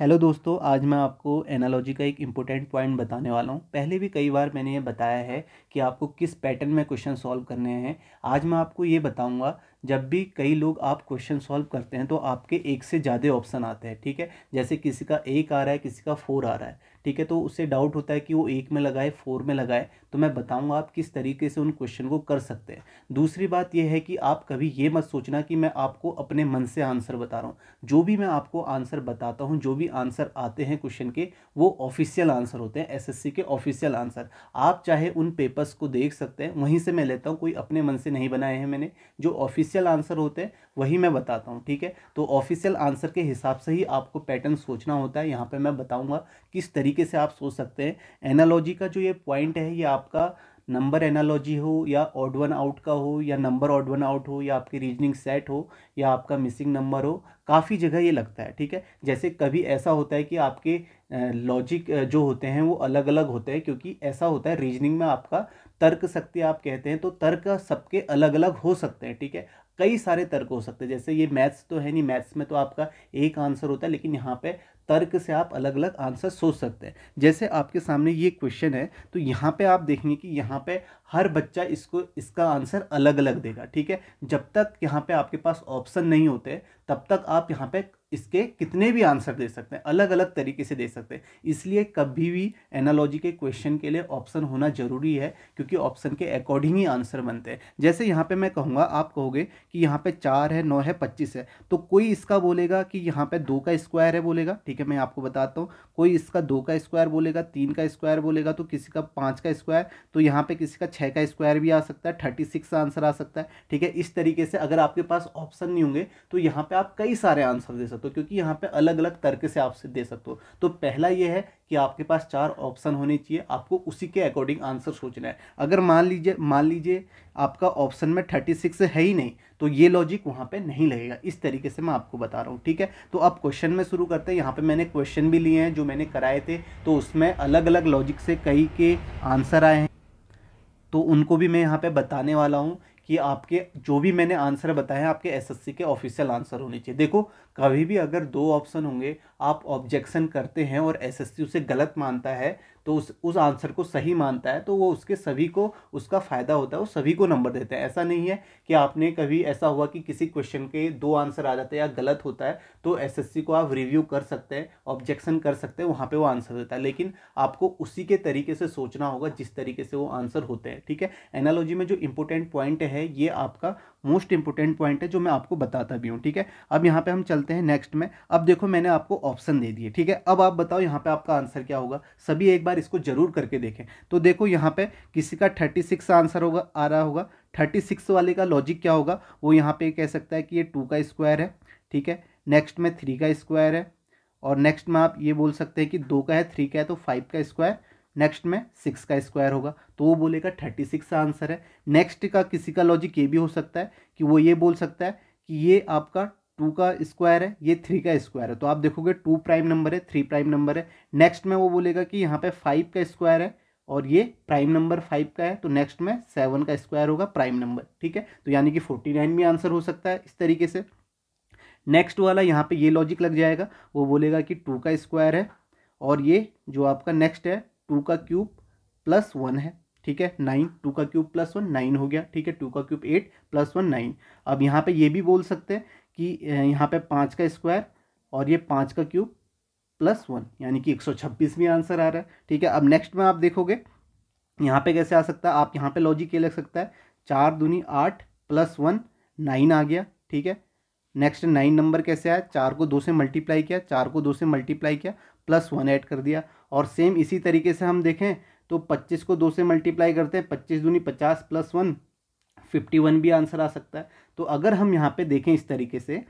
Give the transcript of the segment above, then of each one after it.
hello दोस्तों आज मैं आपको एनालॉजी का एक इम्पोर्टेंट पॉइंट बताने वाला हूँ पहले भी कई बार मैंने ये बताया है कि आपको किस पैटर्न में क्वेश्चन सॉल्व करने हैं आज मैं आपको ये बताऊँगा जब भी कई लोग आप क्वेश्चन सॉल्व करते हैं तो आपके एक से ज़्यादा ऑप्शन आते हैं ठीक है जैसे किसी का एक आ रहा है किसी का फोर आ रहा है ठीक है तो उससे डाउट होता है कि वो एक में लगाए फोर में लगाए तो मैं बताऊँगा आप किस तरीके से उन क्वेश्चन को कर सकते हैं दूसरी बात यह है कि आप कभी ये मत सोचना कि मैं आपको अपने मन से आंसर बता रहा हूँ जो भी मैं आपको आंसर बताता हूँ जो भी आंसर आते हैं क्वेश्चन के वो ऑफिशियल आंसर होते हैं एस के ऑफिशियल आंसर आप चाहे उन पेपर्स को देख सकते हैं वहीं से मैं लेता हूँ कोई अपने मन से नहीं बनाए हैं मैंने जो ऑफिशियल आंसर होते हैं वही मैं बताता हूँ ठीक है तो ऑफिशियल आंसर के हिसाब से ही आपको पैटर्न सोचना होता है यहाँ पर मैं बताऊँगा किस तरीके से आप सोच सकते हैं एनालॉजी का जो ये पॉइंट है ये आप आपका नंबर एनालॉजी हो या ऑड वन आउट का हो या नंबर ऑड वन आउट हो या आपकी रीजनिंग सेट हो या आपका मिसिंग नंबर हो काफ़ी जगह ये लगता है ठीक है जैसे कभी ऐसा होता है कि आपके लॉजिक जो होते हैं वो अलग अलग होते हैं क्योंकि ऐसा होता है रीजनिंग में आपका तर्क शक्ति आप कहते हैं तो तर्क सबके अलग अलग हो सकते हैं ठीक है कई सारे तर्क हो सकते हैं जैसे ये मैथ्स तो है नहीं मैथ्स में तो आपका एक आंसर होता है लेकिन यहाँ पे तर्क से आप अलग अलग आंसर सोच सकते हैं जैसे आपके सामने ये क्वेश्चन है तो यहाँ पे आप देखेंगे कि यहाँ पे हर बच्चा इसको इसका आंसर अलग अलग देगा ठीक है जब तक यहाँ पे आपके पास ऑप्शन नहीं होते तब तक आप यहाँ पे इसके कितने भी आंसर दे सकते हैं अलग अलग तरीके से दे सकते हैं इसलिए कभी भी एनालॉजी के क्वेश्चन के लिए ऑप्शन होना ज़रूरी है क्योंकि ऑप्शन के अकॉर्डिंग ही आंसर बनते हैं जैसे यहाँ पे मैं कहूँगा आप कहोगे कि यहाँ पे चार है नौ है पच्चीस है तो कोई इसका बोलेगा कि यहाँ पे दो का स्क्वायर है बोलेगा ठीक है मैं आपको बताता हूँ कोई इसका दो का स्क्वायर बोलेगा तीन का स्क्वायर बोलेगा तो किसी का पाँच का स्क्वायर तो यहाँ पर किसी का छः का स्क्वायर भी आ सकता है थर्टी सिक्स आंसर आ सकता है ठीक है इस तरीके से अगर आपके पास ऑप्शन नहीं होंगे तो यहाँ पे आप कई सारे आंसर दे सकते हो क्योंकि यहाँ पे अलग अलग तर्क से आपसे दे सकते हो तो पहला ये है कि आपके पास चार ऑप्शन होने चाहिए आपको उसी के अकॉर्डिंग आंसर सोचना है अगर मान लीजिए मान लीजिए आपका ऑप्शन में थर्टी सिक्स है ही नहीं तो ये लॉजिक वहाँ पे नहीं लगेगा इस तरीके से मैं आपको बता रहा हूँ ठीक है तो अब क्वेश्चन में शुरू करते हैं यहाँ पे मैंने क्वेश्चन भी लिए हैं जो मैंने कराए थे तो उसमें अलग अलग लॉजिक से कई के आंसर आए हैं तो उनको भी मैं यहाँ पे बताने वाला हूँ कि आपके जो भी मैंने आंसर बताए हैं आपके एसएससी के ऑफिशियल आंसर होने चाहिए देखो कभी भी अगर दो ऑप्शन होंगे आप ऑब्जेक्शन करते हैं और एसएससी उसे गलत मानता है तो उस उस आंसर को सही मानता है तो वो उसके सभी को उसका फ़ायदा होता है वो सभी को नंबर देता है ऐसा नहीं है कि आपने कभी ऐसा हुआ कि किसी क्वेश्चन के दो आंसर आ जाते हैं या गलत होता है तो एसएससी को आप रिव्यू कर सकते हैं ऑब्जेक्शन कर सकते हैं वहाँ पर वो आंसर देता है लेकिन आपको उसी के तरीके से सोचना होगा जिस तरीके से वो आंसर होते हैं ठीक है एनालॉजी में जो इंपॉर्टेंट पॉइंट है ये आपका मोस्ट इंपॉर्टेंट पॉइंट है जो मैं आपको बताता भी हूँ ठीक है अब यहाँ पे हम चलते हैं नेक्स्ट में अब देखो मैंने आपको ऑप्शन दे दिए ठीक है अब आप बताओ यहाँ पे आपका आंसर क्या होगा सभी एक बार बार इसको ज़रूर करके देखें तो देखो यहाँ पे किसी का थर्टी सिक्स आंसर होगा आ रहा होगा थर्टी सिक्स वाले का लॉजिक क्या होगा वो यहाँ पे कह सकता है कि ये टू का स्क्वायर है ठीक है नेक्स्ट में थ्री का स्क्वायर है और नेक्स्ट में आप ये बोल सकते हैं कि दो का है थ्री का है तो फाइव का स्क्वायर नेक्स्ट में सिक्स का स्क्वायर होगा तो वो बोलेगा थर्टी सिक्स आंसर है नेक्स्ट का किसी का लॉजिक ये भी हो सकता है कि वो ये बोल सकता है कि ये आपका टू का स्क्वायर है ये थ्री का स्क्वायर है तो आप देखोगे टू प्राइम नंबर है थ्री प्राइम नंबर है नेक्स्ट में वो बोलेगा कि यहाँ पे फाइव का स्क्वायर है और ये प्राइम नंबर फाइव का है तो नेक्स्ट में सेवन का स्क्वायर होगा प्राइम नंबर ठीक है तो यानी कि फोर्टी नाइन भी आंसर हो सकता है इस तरीके से नेक्स्ट वाला यहाँ पे ये लॉजिक लग जाएगा वो बोलेगा कि टू का स्क्वायर है और ये जो आपका नेक्स्ट है टू का क्यूब प्लस वन है ठीक है नाइन टू का क्यूब प्लस वन नाइन हो गया ठीक है टू का cube eight plus one nine अब यहाँ पे ये भी बोल सकते हैं कि यहाँ पे पाँच का स्क्वायर और ये पाँच का क्यूब प्लस वन यानी कि एक सौ छब्बीस भी आंसर आ रहा है ठीक है अब नेक्स्ट में आप देखोगे यहाँ पे कैसे आ सकता है आप यहाँ पे लॉजिक ये लग सकता है चार दूनी आठ प्लस वन नाइन आ गया ठीक है नेक्स्ट नाइन नंबर कैसे आया चार को दो से मल्टीप्लाई किया चार को दो से मल्टीप्लाई किया प्लस वन ऐड कर दिया और सेम इसी तरीके से हम देखें तो पच्चीस को दो से मल्टीप्लाई करते हैं पच्चीस दूनी पचास प्लस वन फिफ्टी वन भी आंसर आ सकता है तो अगर हम यहाँ पे देखें इस तरीके से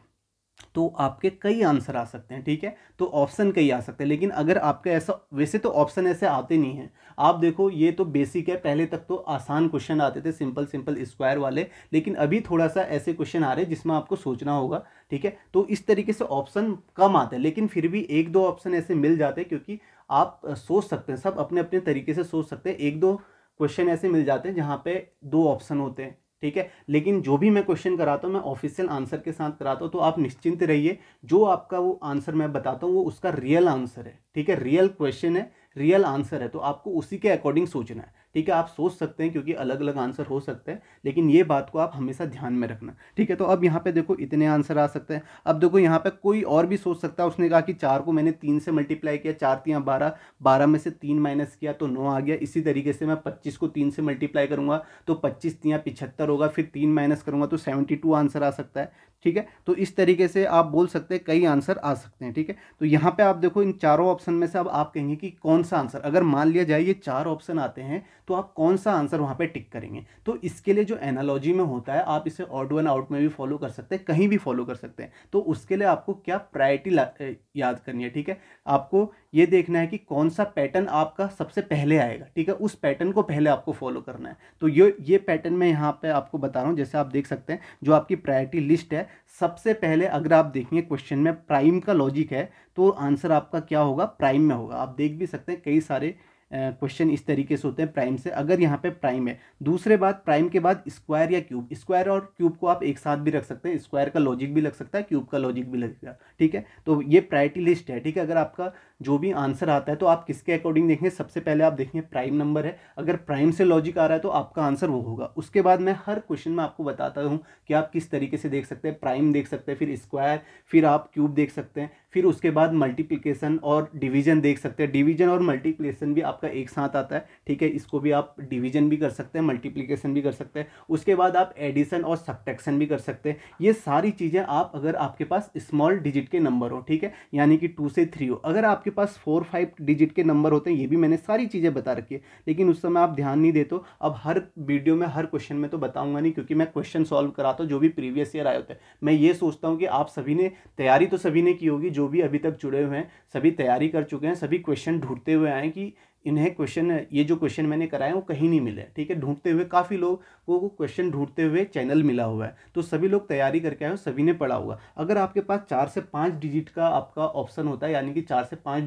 तो आपके कई आंसर आ सकते हैं ठीक है तो ऑप्शन कई आ सकते हैं लेकिन अगर आपका ऐसा वैसे तो ऑप्शन ऐसे आते नहीं हैं आप देखो ये तो बेसिक है पहले तक तो आसान क्वेश्चन आते थे सिंपल सिंपल स्क्वायर वाले लेकिन अभी थोड़ा सा ऐसे क्वेश्चन आ रहे हैं जिसमें आपको सोचना होगा ठीक है तो इस तरीके से ऑप्शन कम आते हैं लेकिन फिर भी एक दो ऑप्शन ऐसे मिल जाते हैं क्योंकि आप सोच सकते हैं सब अपने अपने तरीके से सोच सकते हैं एक दो क्वेश्चन ऐसे मिल जाते हैं जहाँ पे दो ऑप्शन होते हैं ठीक है लेकिन जो भी मैं क्वेश्चन कराता हूँ मैं ऑफिशियल आंसर के साथ कराता हूँ तो आप निश्चिंत रहिए जो आपका वो आंसर मैं बताता हूँ वो उसका रियल आंसर है ठीक है रियल क्वेश्चन है रियल आंसर है तो आपको उसी के अकॉर्डिंग सोचना है ठीक है आप सोच सकते हैं क्योंकि अलग अलग आंसर हो सकते हैं लेकिन ये बात को आप हमेशा ध्यान में रखना ठीक है तो अब यहाँ पे देखो इतने आंसर आ सकते हैं अब देखो यहाँ पे कोई और भी सोच सकता है उसने कहा कि चार को मैंने तीन से मल्टीप्लाई किया चार तीन बारह बारह में से तीन माइनस किया तो नौ आ गया इसी तरीके से मैं पच्चीस को तीन से मल्टीप्लाई करूँगा तो पच्चीस तियाँ पिछहत्तर होगा फिर तीन माइनस करूँगा तो सेवेंटी आंसर आ सकता है ठीक है तो इस तरीके से आप बोल सकते हैं कई आंसर आ सकते हैं ठीक है तो यहाँ पे आप देखो इन चारों ऑप्शन में से अब आप कहेंगे कि कौन सा आंसर अगर मान लिया जाए ये चार ऑप्शन आते हैं तो आप कौन सा आंसर वहाँ पे टिक करेंगे तो इसके लिए जो एनालॉजी में होता है आप इसे ऑड वन आउट में भी फॉलो कर सकते हैं कहीं भी फॉलो कर सकते हैं तो उसके लिए आपको क्या प्रायरिटी याद करनी है ठीक है आपको ये देखना है कि कौन सा पैटर्न आपका सबसे पहले आएगा ठीक है उस पैटर्न को पहले आपको फॉलो करना है तो ये ये पैटर्न मैं यहाँ पे आपको बता रहा हूँ जैसे आप देख सकते हैं जो आपकी प्रायोरिटी लिस्ट है सबसे पहले अगर आप देखेंगे क्वेश्चन में प्राइम का लॉजिक है तो आंसर आपका क्या होगा प्राइम में होगा आप देख भी सकते हैं कई सारे क्वेश्चन इस तरीके से होते हैं प्राइम से अगर यहाँ पे प्राइम है दूसरे बात प्राइम के बाद स्क्वायर या क्यूब स्क्वायर और क्यूब को आप एक साथ भी रख सकते हैं स्क्वायर का लॉजिक भी लग सकता है क्यूब का लॉजिक भी लगेगा ठीक है तो ये प्रायरिटी लिस्ट है ठीक है अगर आपका जो भी आंसर आता है तो आप किसके अकॉर्डिंग देखेंगे सबसे पहले आप देखेंगे प्राइम नंबर है अगर प्राइम से लॉजिक आ रहा है तो आपका आंसर वो होगा उसके बाद मैं हर क्वेश्चन में आपको बताता हूँ कि आप किस तरीके से देख सकते हैं प्राइम देख सकते हैं फिर स्क्वायर फिर आप क्यूब देख सकते हैं फिर उसके बाद मल्टीप्लिकेशन और डिवीजन देख सकते हैं डिवीजन और मल्टीप्लिकेशन भी आपका एक साथ आता है ठीक है इसको भी आप डिवीजन भी कर सकते हैं मल्टीप्लिकेशन भी कर सकते हैं उसके बाद आप एडिशन और सब्ट्रैक्शन भी कर सकते हैं ये सारी चीज़ें आप अगर आपके पास स्मॉल डिजिट के नंबर हो ठीक है यानी कि टू से थ्री हो अगर आपके पास फोर फाइव डिजिट के नंबर होते हैं ये भी मैंने सारी चीज़ें बता रखी है लेकिन उस समय आप ध्यान नहीं देते अब हर वीडियो में हर क्वेश्चन में तो बताऊँगा नहीं क्योंकि मैं क्वेश्चन सॉल्व कराता हूँ जो भी प्रीवियस ईयर आए होते हैं मैं ये सोचता हूँ कि आप सभी ने तैयारी तो सभी ने की होगी जो भी अभी तक जुड़े हुए हैं सभी तैयारी कर चुके हैं सभी क्वेश्चन ढूंढते हुए आए कि इन्हें क्वेश्चन ये जो क्वेश्चन मैंने कराए वो कहीं नहीं मिले ठीक है ढूंढते हुए काफ़ी लोगों को क्वेश्चन ढूंढते हुए चैनल मिला हुआ है तो सभी लोग तैयारी करके आए हो सभी ने पढ़ा होगा अगर आपके पास चार से पाँच डिजिट का आपका ऑप्शन होता है यानी कि चार से पाँच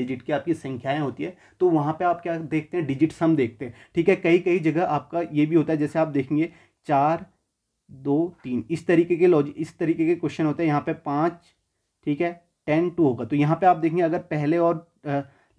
डिजिट की आपकी संख्याएँ होती है तो वहाँ पर आप क्या देखते हैं डिजिट सम देखते हैं ठीक है कई कई जगह आपका ये भी होता है जैसे आप देखेंगे चार दो तीन इस तरीके के लॉजिक इस तरीके के क्वेश्चन होते हैं यहाँ पे पाँच ठीक है टेन टू होगा तो यहाँ पे आप देखेंगे अगर पहले और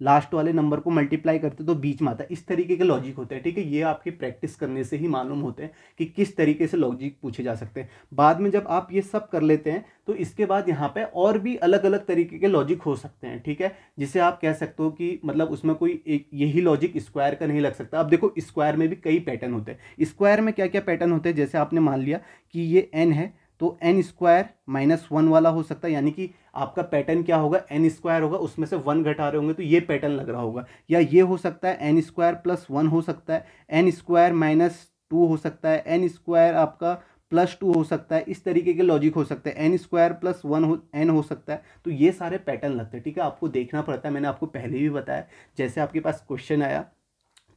लास्ट वाले नंबर को मल्टीप्लाई करते तो बीच में आता है इस तरीके के लॉजिक होते हैं ठीक है ये आपकी प्रैक्टिस करने से ही मालूम होते हैं कि किस तरीके से लॉजिक पूछे जा सकते हैं बाद में जब आप ये सब कर लेते हैं तो इसके बाद यहाँ पे और भी अलग अलग तरीके के लॉजिक हो सकते हैं ठीक है जिसे आप कह सकते हो कि मतलब उसमें कोई एक यही लॉजिक स्क्वायर का नहीं लग सकता अब देखो स्क्वायर में भी कई पैटर्न होते हैं स्क्वायर में क्या क्या पैटर्न होते हैं जैसे आपने मान लिया कि ये एन है तो एन स्क्वायर माइनस वन वाला हो सकता है यानी कि आपका पैटर्न क्या होगा एन स्क्वायर होगा उसमें से वन घटा रहे होंगे तो ये पैटर्न लग रहा होगा या ये हो सकता है एन स्क्वायर प्लस वन हो सकता है एन स्क्वायर माइनस टू हो सकता है एन स्क्वायर आपका प्लस टू हो सकता है इस तरीके के लॉजिक हो सकते हैं एन स्क्वायर प्लस वन हो एन हो सकता है तो ये सारे पैटर्न लगते हैं ठीक है आपको देखना पड़ता है मैंने आपको पहले भी बताया जैसे आपके पास क्वेश्चन आया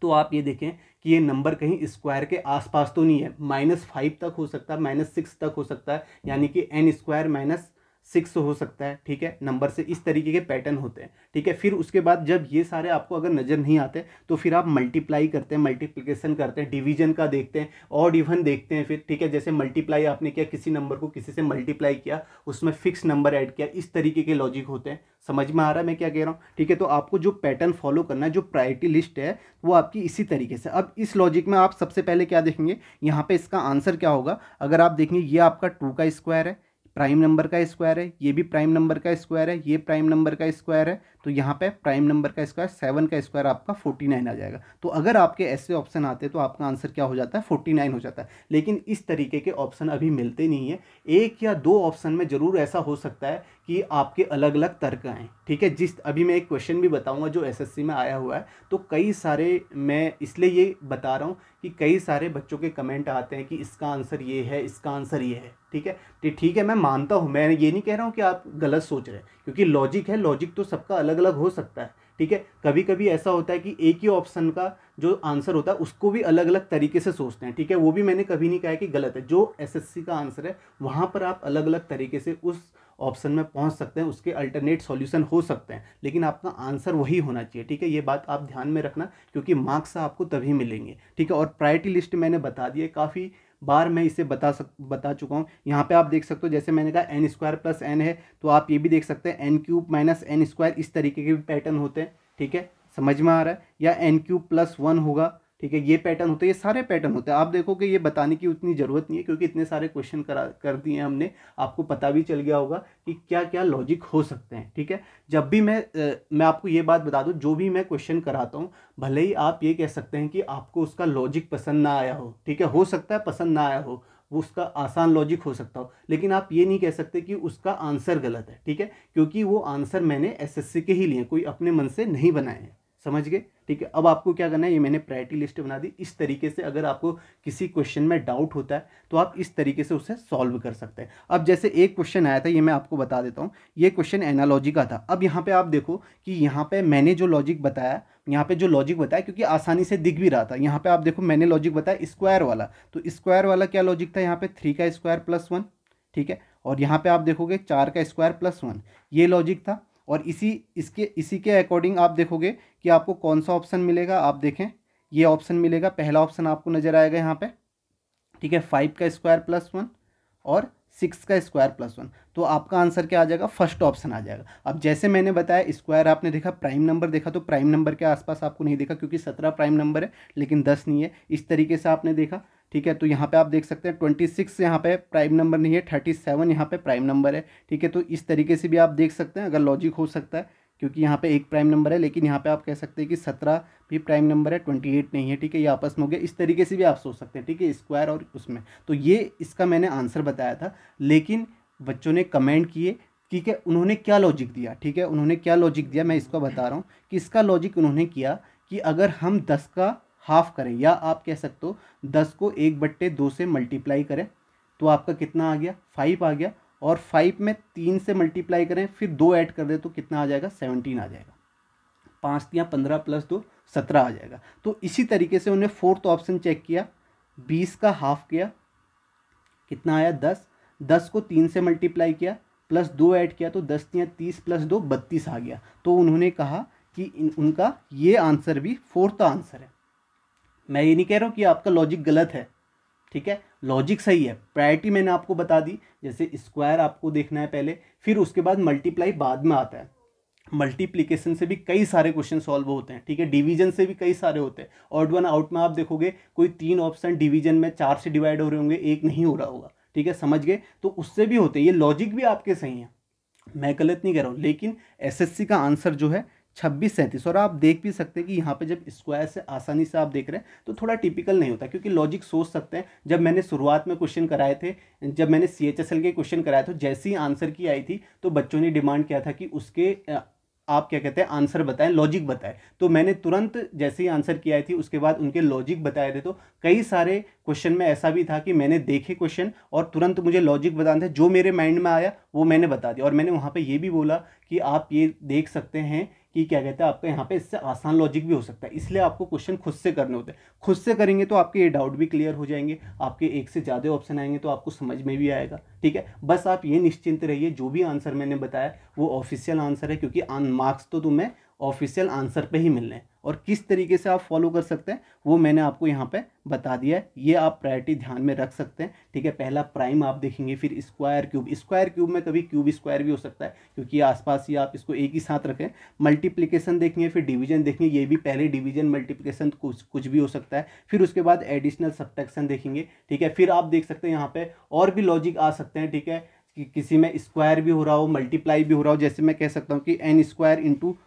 तो आप ये देखें कि ये नंबर कहीं स्क्वायर के आसपास तो नहीं है माइनस फाइव तक हो सकता है माइनस सिक्स तक हो सकता है यानी कि एन स्क्वायर माइनस सिक्स हो सकता है ठीक है नंबर से इस तरीके के पैटर्न होते हैं ठीक है फिर उसके बाद जब ये सारे आपको अगर नज़र नहीं आते तो फिर आप मल्टीप्लाई करते हैं मल्टीप्लिकेशन करते हैं डिवीजन का देखते हैं और इवन देखते हैं फिर ठीक है जैसे मल्टीप्लाई आपने किया किसी नंबर को किसी से मल्टीप्लाई किया उसमें फिक्स नंबर ऐड किया इस तरीके के लॉजिक होते हैं समझ में आ रहा है मैं क्या कह रहा हूँ ठीक है तो आपको जो पैटर्न फॉलो करना है जो प्रायरिटी लिस्ट है वो आपकी इसी तरीके से अब इस लॉजिक में आप सबसे पहले क्या देखेंगे यहाँ पे इसका आंसर क्या होगा अगर आप देखेंगे ये आपका टू का स्क्वायर है प्राइम नंबर का स्क्वायर है ये भी प्राइम नंबर का स्क्वायर है ये प्राइम नंबर का स्क्वायर है तो यहाँ पे प्राइम नंबर का स्क्वायर सेवन का स्क्वायर आपका फोर्टी नाइन आ जाएगा तो अगर आपके ऐसे ऑप्शन आते तो आपका आंसर क्या हो जाता है फोर्टी नाइन हो जाता है लेकिन इस तरीके के ऑप्शन अभी मिलते नहीं है एक या दो ऑप्शन में ज़रूर ऐसा हो सकता है कि आपके अलग अलग तर्क आएँ ठीक है जिस अभी मैं एक क्वेश्चन भी बताऊँगा जो एस में आया हुआ है तो कई सारे मैं इसलिए ये बता रहा हूँ कि कई सारे बच्चों के कमेंट आते हैं कि इसका आंसर ये है इसका आंसर ये है ठीक है तो ठीक है मैं मानता हूँ मैं ये नहीं कह रहा हूँ कि आप गलत सोच रहे हैं क्योंकि लॉजिक है लॉजिक तो सबका अलग अलग अलग हो सकता है ठीक है कभी कभी ऐसा होता है कि एक ही ऑप्शन का जो आंसर होता है उसको भी अलग अलग तरीके से सोचते हैं ठीक है वो भी मैंने कभी नहीं कहा कि गलत है जो एसएससी का आंसर है वहाँ पर आप अलग अलग तरीके से उस ऑप्शन में पहुंच सकते हैं उसके अल्टरनेट सॉल्यूशन हो सकते हैं लेकिन आपका आंसर वही होना चाहिए ठीक है ये बात आप ध्यान में रखना क्योंकि मार्क्स आपको तभी मिलेंगे ठीक है और प्रायोरिटी लिस्ट मैंने बता दी है काफ़ी बार मैं इसे बता सक बता चुका हूँ यहाँ पे आप देख सकते हो जैसे मैंने कहा एन स्क्वायर प्लस एन है तो आप ये भी देख सकते हैं n cube minus n square इस तरीके के भी पैटर्न होते हैं ठीक है समझ में आ रहा है या एन क्यूब प्लस वन होगा ठीक है ये पैटर्न होते हैं ये सारे पैटर्न होते हैं आप देखोगे ये बताने की उतनी ज़रूरत नहीं है क्योंकि इतने सारे क्वेश्चन करा कर दिए हैं हमने आपको पता भी चल गया होगा कि क्या क्या लॉजिक हो सकते हैं ठीक है जब भी मैं आ, मैं आपको ये बात बता दूँ जो भी मैं क्वेश्चन कराता हूँ भले ही आप ये कह सकते हैं कि आपको उसका लॉजिक पसंद ना आया हो ठीक है हो सकता है पसंद ना आया हो वो उसका आसान लॉजिक हो सकता हो लेकिन आप ये नहीं कह सकते कि उसका आंसर गलत है ठीक है क्योंकि वो आंसर मैंने एस के ही लिए कोई अपने मन से नहीं बनाए हैं समझ गए ठीक है अब आपको क्या करना है ये मैंने प्रायरिटी लिस्ट बना दी इस तरीके से अगर आपको किसी क्वेश्चन में डाउट होता है तो आप इस तरीके से उसे सॉल्व कर सकते हैं अब जैसे एक क्वेश्चन आया था ये मैं आपको बता देता हूँ ये क्वेश्चन एनालॉजी का था अब यहाँ पर आप देखो कि यहाँ पर मैंने जो लॉजिक बताया यहाँ पे जो लॉजिक बताया क्योंकि आसानी से दिख भी रहा था यहाँ पे आप देखो मैंने लॉजिक बताया स्क्वायर वाला तो स्क्वायर वाला क्या लॉजिक था यहाँ पे थ्री का स्क्वायर प्लस वन ठीक है और यहाँ पे आप देखोगे चार का स्क्वायर प्लस वन ये लॉजिक था और इसी इसके इसी के अकॉर्डिंग आप देखोगे कि आपको कौन सा ऑप्शन मिलेगा आप देखें ये ऑप्शन मिलेगा पहला ऑप्शन आपको नज़र आएगा यहाँ पे ठीक है फाइव का स्क्वायर प्लस वन और सिक्स का स्क्वायर प्लस वन तो आपका आंसर क्या आ जाएगा फर्स्ट ऑप्शन आ जाएगा अब जैसे मैंने बताया स्क्वायर आपने देखा प्राइम नंबर देखा तो प्राइम नंबर के आसपास आपको नहीं देखा क्योंकि सत्रह प्राइम नंबर है लेकिन दस नहीं है इस तरीके से आपने देखा ठीक है तो यहाँ पे आप देख सकते हैं ट्वेंटी सिक्स यहाँ पे प्राइम नंबर नहीं है थर्टी सेवन यहाँ पे प्राइम नंबर है ठीक है तो इस तरीके से भी आप देख सकते हैं अगर लॉजिक हो सकता है क्योंकि यहाँ पे एक प्राइम नंबर है लेकिन यहाँ पे आप कह सकते हैं कि सत्रह भी प्राइम नंबर है ट्वेंटी एट नहीं है ठीक है ये आपस में हो गया इस तरीके से भी आप सोच सकते हैं ठीक है स्क्वायर और उसमें तो ये इसका मैंने आंसर बताया था लेकिन बच्चों ने कमेंट किए ठीक है उन्होंने क्या लॉजिक दिया ठीक है उन्होंने क्या लॉजिक दिया मैं इसको बता रहा हूँ कि इसका लॉजिक उन्होंने किया कि अगर हम दस का हाफ करें या आप कह सकते हो दस को एक बट्टे दो से मल्टीप्लाई करें तो आपका कितना आ गया फाइव आ गया और फाइव में तीन से मल्टीप्लाई करें फिर दो ऐड कर दें तो कितना आ जाएगा सेवनटीन आ जाएगा पाँच या पंद्रह प्लस दो सत्रह आ जाएगा तो इसी तरीके से उन्हें फोर्थ ऑप्शन चेक किया बीस का हाफ किया कितना आया दस दस को तीन से मल्टीप्लाई किया प्लस दो ऐड किया तो दस या तीस प्लस दो बत्तीस आ गया तो उन्होंने कहा कि इन, उनका ये आंसर भी फोर्थ आंसर है मैं ये नहीं कह रहा हूँ कि आपका लॉजिक गलत है ठीक है लॉजिक सही है प्रायोरिटी मैंने आपको बता दी जैसे स्क्वायर आपको देखना है पहले फिर उसके बाद मल्टीप्लाई बाद में आता है मल्टीप्लीकेशन से भी कई सारे क्वेश्चन सॉल्व होते हैं ठीक है डिवीजन से भी कई सारे होते हैं ऑड वन आउट में आप देखोगे कोई तीन ऑप्शन डिवीजन में चार से डिवाइड हो रहे होंगे एक नहीं हो रहा होगा ठीक है समझ गए तो उससे भी होते हैं ये लॉजिक भी आपके सही है मैं गलत नहीं कह रहा हूँ लेकिन एसएससी का आंसर जो है छब्बीस सैंतीस और आप देख भी सकते हैं कि यहाँ पे जब स्क्वायर से आसानी से आप देख रहे हैं तो थोड़ा टिपिकल नहीं होता क्योंकि लॉजिक सोच सकते हैं जब मैंने शुरुआत में क्वेश्चन कराए थे जब मैंने सी एच एस एल के क्वेश्चन कराए थे ही आंसर की आई थी तो बच्चों ने डिमांड किया था कि उसके आप क्या कहते हैं आंसर बताएं लॉजिक बताएं तो मैंने तुरंत जैसे ही आंसर किया थी उसके बाद उनके लॉजिक बताए थे तो कई सारे क्वेश्चन में ऐसा भी था कि मैंने देखे क्वेश्चन और तुरंत मुझे लॉजिक बताना था जो मेरे माइंड में आया वो मैंने बता दिया और मैंने वहाँ पर ये भी बोला कि आप ये देख सकते हैं कि क्या कहते हैं आपका यहाँ पे इससे आसान लॉजिक भी हो सकता है इसलिए आपको क्वेश्चन खुद से करने होते हैं खुद से करेंगे तो आपके ये डाउट भी क्लियर हो जाएंगे आपके एक से ज़्यादा ऑप्शन आएंगे तो आपको समझ में भी आएगा ठीक है बस आप ये निश्चिंत रहिए जो भी आंसर मैंने बताया वो ऑफिशियल आंसर है क्योंकि मार्क्स तो तुम्हें ऑफिशियल आंसर पे ही मिलने हैं और किस तरीके से आप फॉलो कर सकते हैं वो मैंने आपको यहाँ पे बता दिया है ये आप प्रायोरिटी ध्यान में रख सकते हैं ठीक है पहला प्राइम आप देखेंगे फिर स्क्वायर क्यूब स्क्वायर क्यूब में कभी क्यूब स्क्वायर भी हो सकता है क्योंकि आसपास ही आप इसको एक ही साथ रखें मल्टीप्लीकेशन देखेंगे फिर डिवीजन देखेंगे ये भी पहले डिवीजन मल्टीप्लीकेशन कुछ कुछ भी हो सकता है फिर उसके बाद एडिशनल सब्ट्रैक्शन देखेंगे ठीक है फिर आप देख सकते हैं यहाँ पर और भी लॉजिक आ सकते हैं ठीक है कि किसी में स्क्वायर भी हो रहा हो मल्टीप्लाई भी हो रहा हो जैसे मैं कह सकता हूँ कि एन स्क्वायर इंटू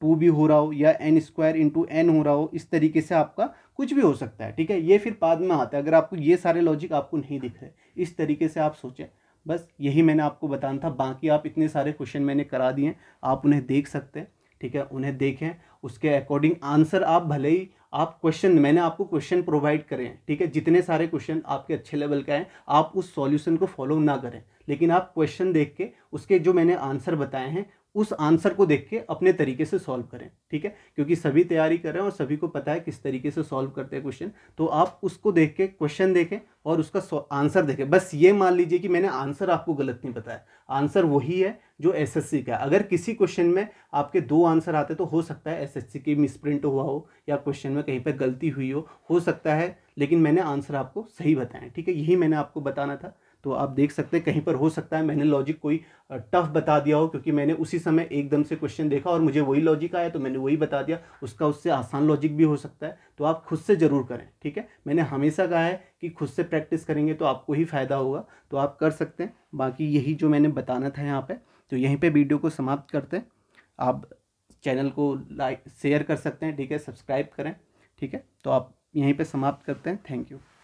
टू भी हो रहा हो या एन स्क्वायर इंटू एन हो रहा हो इस तरीके से आपका कुछ भी हो सकता है ठीक है ये फिर बाद में आता है अगर आपको ये सारे लॉजिक आपको नहीं दिख रहे इस तरीके से आप सोचें बस यही मैंने आपको बताना था बाकी आप इतने सारे क्वेश्चन मैंने करा दिए आप उन्हें देख सकते हैं ठीक है उन्हें देखें उसके अकॉर्डिंग आंसर आप भले ही आप क्वेश्चन मैंने आपको क्वेश्चन प्रोवाइड करें ठीक है जितने सारे क्वेश्चन आपके अच्छे लेवल का हैं आप उस सॉल्यूशन को फॉलो ना करें लेकिन आप क्वेश्चन देख के उसके जो मैंने आंसर बताए हैं उस आंसर को देख के अपने तरीके से सॉल्व करें ठीक है क्योंकि सभी तैयारी कर रहे हैं और सभी को पता है किस तरीके से सॉल्व करते हैं क्वेश्चन तो आप उसको देख के क्वेश्चन देखें और उसका आंसर देखें बस ये मान लीजिए कि मैंने आंसर आपको गलत नहीं बताया आंसर वही है जो एसएससी का अगर किसी क्वेश्चन में आपके दो आंसर आते तो हो सकता है सी की मिसप्रिंट हुआ हो या क्वेश्चन में कहीं पर गलती हुई हो हो सकता है लेकिन मैंने आंसर आपको सही बताया ठीक है यही मैंने आपको बताना था तो आप देख सकते हैं कहीं पर हो सकता है मैंने लॉजिक कोई टफ बता दिया हो क्योंकि मैंने उसी समय एकदम से क्वेश्चन देखा और मुझे वही लॉजिक आया तो मैंने वही बता दिया उसका उससे आसान लॉजिक भी हो सकता है तो आप खुद से ज़रूर करें ठीक है मैंने हमेशा कहा है कि खुद से प्रैक्टिस करेंगे तो आपको ही फ़ायदा होगा तो आप कर सकते हैं बाकी यही जो मैंने बताना था यहाँ पर तो यहीं पर वीडियो को समाप्त करते हैं आप चैनल को लाइक शेयर कर सकते हैं ठीक है सब्सक्राइब करें ठीक है तो आप यहीं पर समाप्त करते हैं थैंक यू